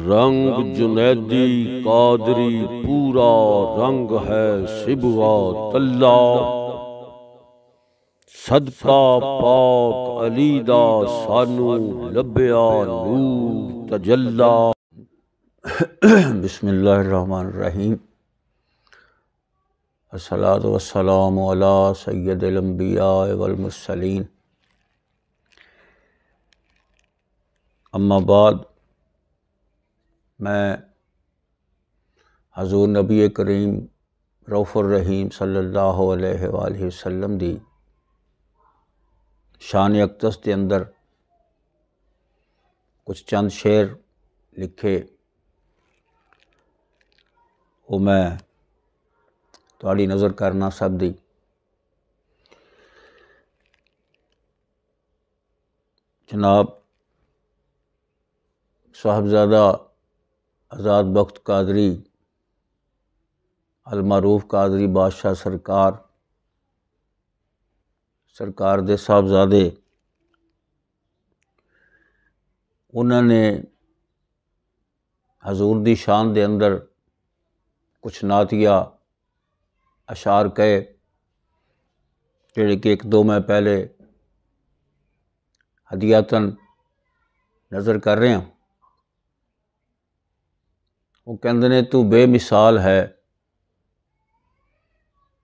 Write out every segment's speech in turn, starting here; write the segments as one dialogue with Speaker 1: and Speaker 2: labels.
Speaker 1: रंग जुनैदी कादरी पूरा रंग है सिबवा तल्ला सदका पाक अलीदा सानू लब्या नूर तजल्ला बिस्मिल्लाहिर्रहमानिर्रहीम असलात वसलाम अला वलमसलिन अम्माबाद मैं हजूर नबी करीम रऊफ़ुररहीम सल्लल्लाहु अलैहि वसल्लम दी शान अकदस के अंदर कुछ चंद शेर लिखे वो मैं थोड़ी नज़र करना सब दी जनाब साहबजादा आज़ाद बख्त कादरी अलमारूफ कादरी बादशाह सरकार सरकार दे साहबजादे उन्होंने हजूर दी शान दे अंदर कुछ नातिया अशार कहे जेडे कि एक दो मैं पहले हदियातन नज़र कर रहा वो कहते ने तू बेमिसाल है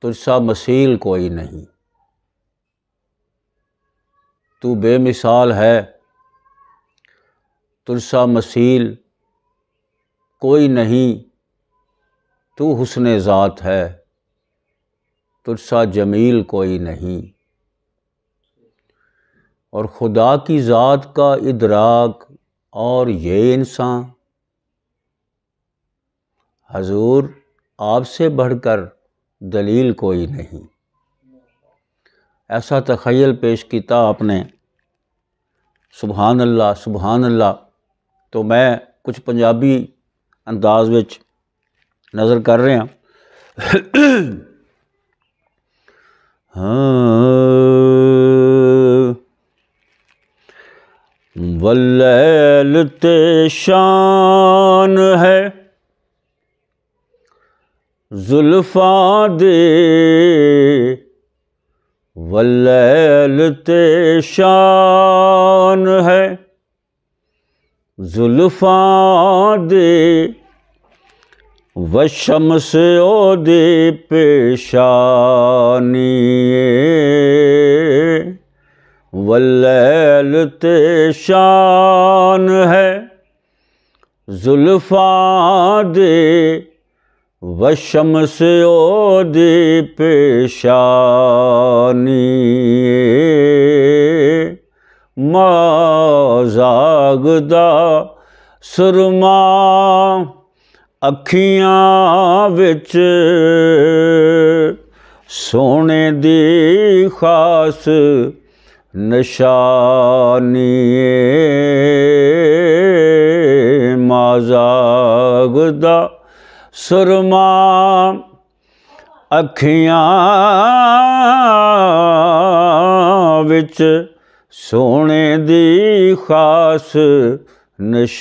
Speaker 1: तुझसा मसील कोई नहीं तू बेमिसाल है तुझसा मसील कोई नहीं तू हुसन ज़ात है तुझसा जमील कोई नहीं और ख़ुदा की ज़ात का इदराक और ये इंसान हजूर आपसे बढ़कर दलील कोई नहीं ऐसा तखयल पेश किया आपने सुबहान अल्लाह सुबहान अल्लाह तो मैं कुछ पंजाबी अंदाज में नज़र कर रहा हाँ वल्लैल ते शान है जुल्फा दे वलैल ते शान है जुल्फा दे वशम से ओ दे पेशानी वल्लैल ते शान है जुल्फा दे वशमस्योदि ਦੀ ਪੇਸ਼ਾਨੀ ਮਾਜ਼ਾਗਦਾ ਸੁਰਮਾ ਅੱਖੀਆਂ ਵਿੱਚ ਸੋਨੇ ਦੀ ਖਾਸ ਨਿਸ਼ਾਨੀ ਮਾਜ਼ਾਗਦਾ ਸੁਰਮਾ ਅੱਖੀਆਂ ਵਿੱਚ ਸੋਨੇ ਦੀ ਖਾਸ ਨਿਸ਼ਾਨੀ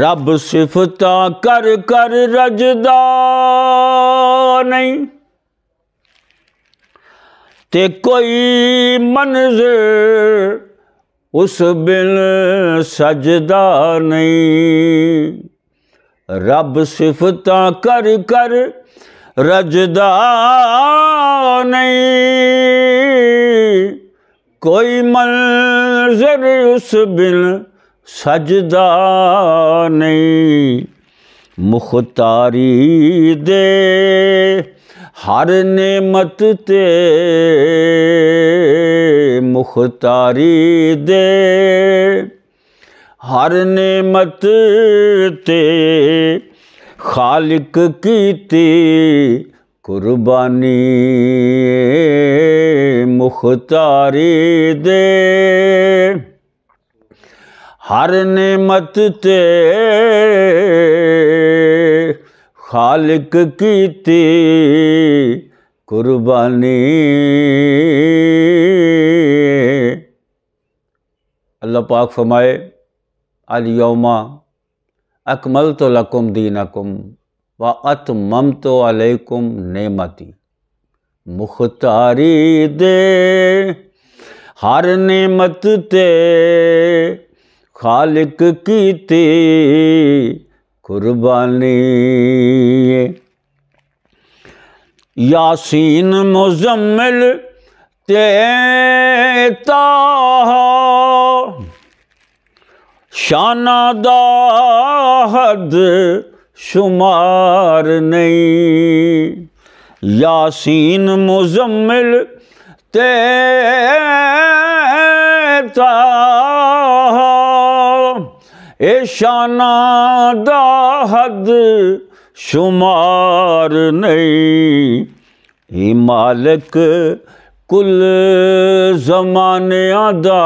Speaker 1: ਰੱਬ ਸਿਫਤਾਂ ਕਰ ਕਰ ਰਜਦਾ ਨਹੀਂ ਤੇ ਕੋਈ ਮੰਜ਼ਿਲ उस बिन सजदा नहीं रब सिफत कर कर रजदा नहीं कोई मंजर उस बिन सजदा नहीं मुख्तारी दे हर नेमत ते ਮੁਖਤਾਰੀ ਦੇ ਹਰ ਨੇਮਤ ਤੇ ਖਾਲਕ ਕੀਤੀ ਕੁਰਬਾਨੀ ਮੁਖਤਾਰੀ ਦੇ ਹਰ ਨੇਮਤ ਤੇ ਖਾਲਕ ਕੀਤੀ ਕੁਰਬਾਨੀ अल्लाह पाक फरमाए अलयोमा अकमल तो लकुम दीन अकुम व अत मम तो अलकुम नेमती मुख्तारी दे हर नेमत ते खालिक की ते कुर्बानी यासीन मुजम्मिल ते ताहा शानादा हद शुमार नहीं यासीन मुजम्मिल ते ए शानादा हद शुमार नहीं मालिक ਕੁਲ ਜ਼ਮਾਨਿਆਂ ਦਾ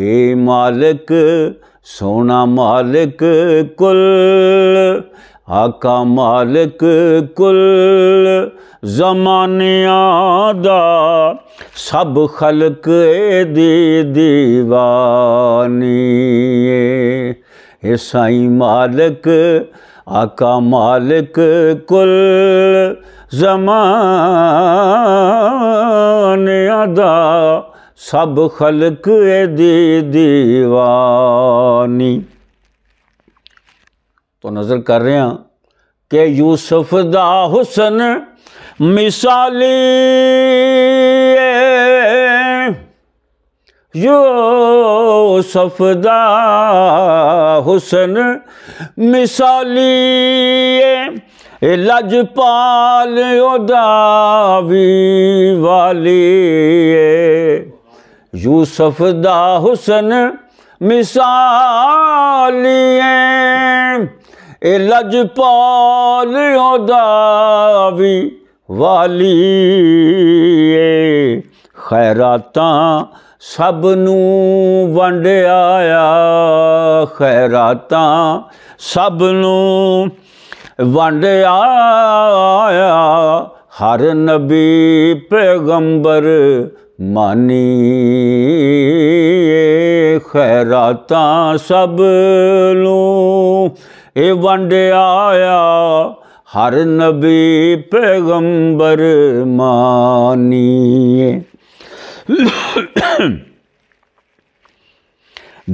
Speaker 1: ਏ ਮਾਲਕ ਸੋਨਾ ਮਾਲਕ ਕੁਲ ਆਕਾ ਮਾਲਕ ਕੁਲ ਜ਼ਮਾਨਿਆਂ ਦਾ ਸਭ ਖਲਕ ਦੀ ਦੀਵਾਨੀ ਏ ਸਾਈ ਮਾਲਕ आका मालिक कुल जमान अदा सब खलक दी दीवानी तो नज़र कर रहे हैं कि यूसुफ दा हुसन मिसाली यो सफदा हुसन मिसाली ए लजपाल उदावी वाली यूसफ दा हुसन मिसाली ए लजपाल उदावी वाली है ਖੈਰਾਤਾਂ ਸਭ ਨੂੰ ਵੰਡ ਆਇਆ ਖੈਰਾਤਾਂ ਸਭ ਨੂੰ ਵੰਡ ਆਇਆ ਹਰ ਨਬੀ ਪੈਗੰਬਰ ਮਾਨੀ ਖੈਰਾਤਾਂ ਸਭ ਨੂੰ ਇਹ ਵੰਡ ਆਇਆ ਹਰ ਨਬੀ ਪੈਗੰਬਰ ਮਾਨੀਏ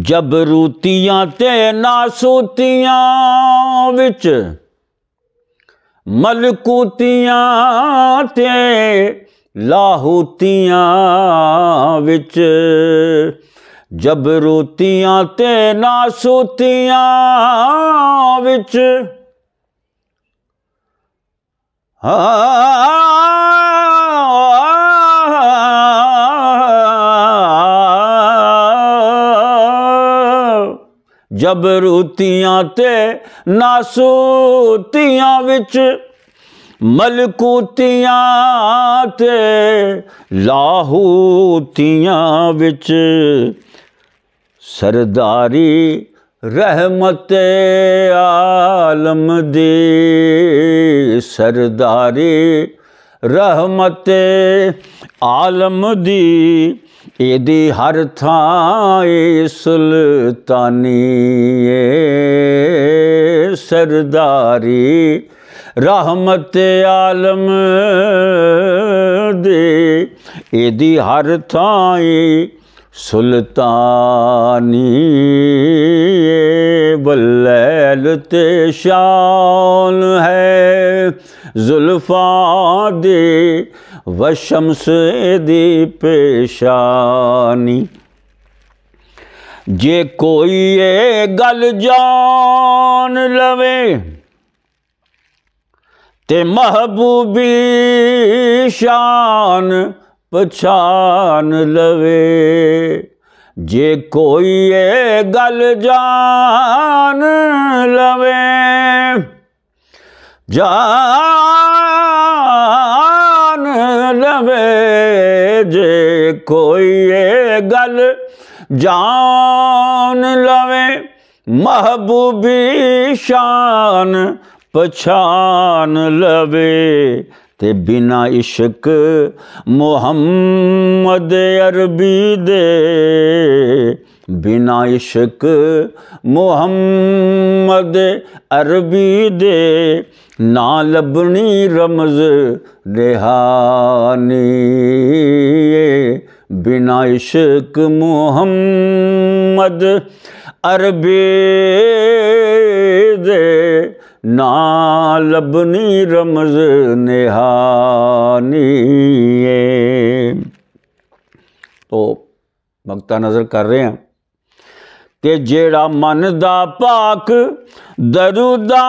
Speaker 1: ਜਬ ਰੂਤੀਆਂ ਤੇ ਨਾਸੂਤੀਆਂ ਵਿੱਚ ਮਲਕੂਤੀਆਂ ਤੇ ਲਾਹੂਤੀਆਂ ਵਿੱਚ ਜਬ ਰੂਤੀਆਂ ਤੇ ਨਾਸੂਤੀਆਂ ਵਿੱਚ ਹਾਂ ਜਬਰੂਤੀਆਂ ਤੇ ਨਾਸੂਤੀਆਂ ਵਿੱਚ ਮਲਕੂਤੀਆਂ ਤੇ ਲਾਹੂਤੀਆਂ ਵਿੱਚ ਸਰਦਾਰੀ ਰਹਿਮਤ ਆਲਮ ਦੀ ਸਰਦਾਰੀ ਰਹਿਮਤ ਆਲਮ ਦੀ ਇਹਦੀ ਹਰ ਥਾਂ ਏ ਸੁਲਤਾਨੀ ਏ ਸਰਦਾਰੀ ਰਹਿਮਤ ਆਲਮ ਦੇ ਇਹਦੀ ਹਰ ਥਾਂ ਏ ਸੁਲਤਾਨੀ ਬੱਲੈਲ ਤੇ ਸ਼ਾਨ ਹੈ जुल्फा दे व शम्स दी पेशानी जे कोई ये गल जान लवे ते महबूबी शान पछान लवे जे कोई ये गल जान लवे जा जे कोई ये गल जान लवे महबूबी शान पछान लवे ਤੇ ਬਿਨਾ ਇਸ਼ਕ ਮੁਹੰਮਦ ਅਰਬੀ ਦੇ ਬਿਨਾ ਇਸ਼ਕ ਮੁਹੰਮਦ ਅਰਬੀ ਦੇ ਨਾ ਲਬਣੀ ਰਮਜ਼ ਰਹਾਨੀ ਬਿਨਾ ਇਸ਼ਕ ਮੁਹੰਮਦ ਅਰਬੀ ਦੇ ਨਾ ਲਬਨੀ ਰਮਜ਼ ਨਿਹਾਨੀਏ ਤੋ ਮਗਤਾ ਨਜ਼ਰ ਕਰ ਰਹੇ ਹਾਂ ਕਿ ਜਿਹੜਾ ਮਨ ਦਾ ਪਾਕ ਦਰੁਦਾਂ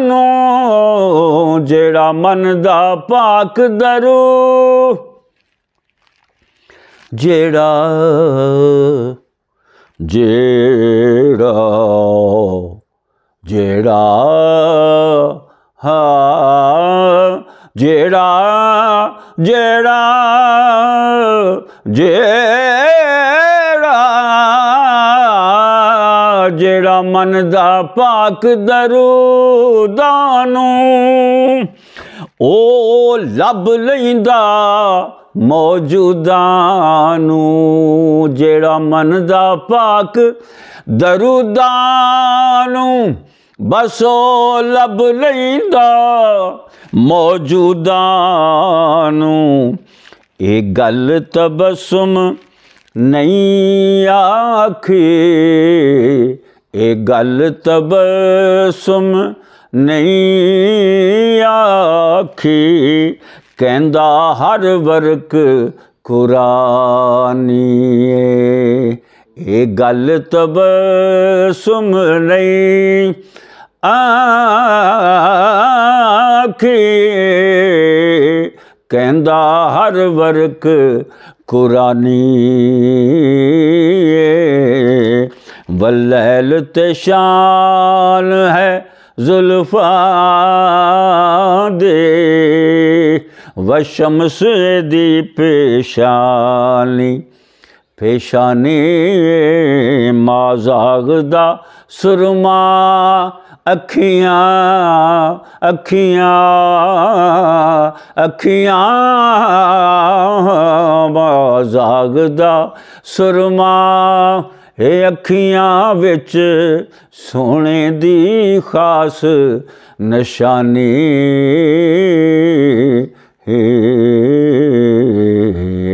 Speaker 1: ਨੂੰ ਜਿਹੜਾ ਮਨ ਦਾ ਪਾਕ ਦਰੂ ਜਿਹੜਾ ਜੇ ਜਿਹੜਾ ਹਾ ਜਿਹੜਾ ਜਿਹੜਾ ਜਿਹੜਾ ਜਿਹੜਾ ਮਨ ਦਾ ਪਾਕ ਦਰੂਦਾ ਨੂੰ ਉਹ ਲੱਭ ਲੈਂਦਾ ਮੌਜੂਦਾਨੂ ਨੂੰ ਜਿਹੜਾ ਮਨ ਦਾ ਪਾਕ ਦਰੂਦਾਂ ਨੂੰ ਬਸੋ ਲਬ ਲੈਂਦਾ ਮੌਜੂਦਾਂ ਨੂੰ ਇਹ ਗੱਲ ਤਬਸਮ ਨਹੀਂ ਆਖੀ ਇਹ ਗੱਲ ਤਬਸਮ ਨਹੀਂ ਆਖੀ ਕਹਿੰਦਾ ਹਰ ਵਰਕ ਕੁਰਾਨੀਏ ਇਹ ਗੱਲ ਤਬਸਮ ਨਹੀਂ आखी कहंदा हर वर्क कुरानी वल्लैल ते शान है जुल्फा दे वशमस दी पेशानी पेशानी माजाग दा सुरमा ਅੱਖੀਆਂ ਅੱਖੀਆਂ ਅੱਖੀਆਂ ਬਾਜ਼ਾਗਦਾ ਸੁਰਮਾ ਏ ਅੱਖੀਆਂ ਵਿੱਚ ਸੋਨੇ ਦੀ ਖਾਸ ਨਿਸ਼ਾਨੀ ਹੈ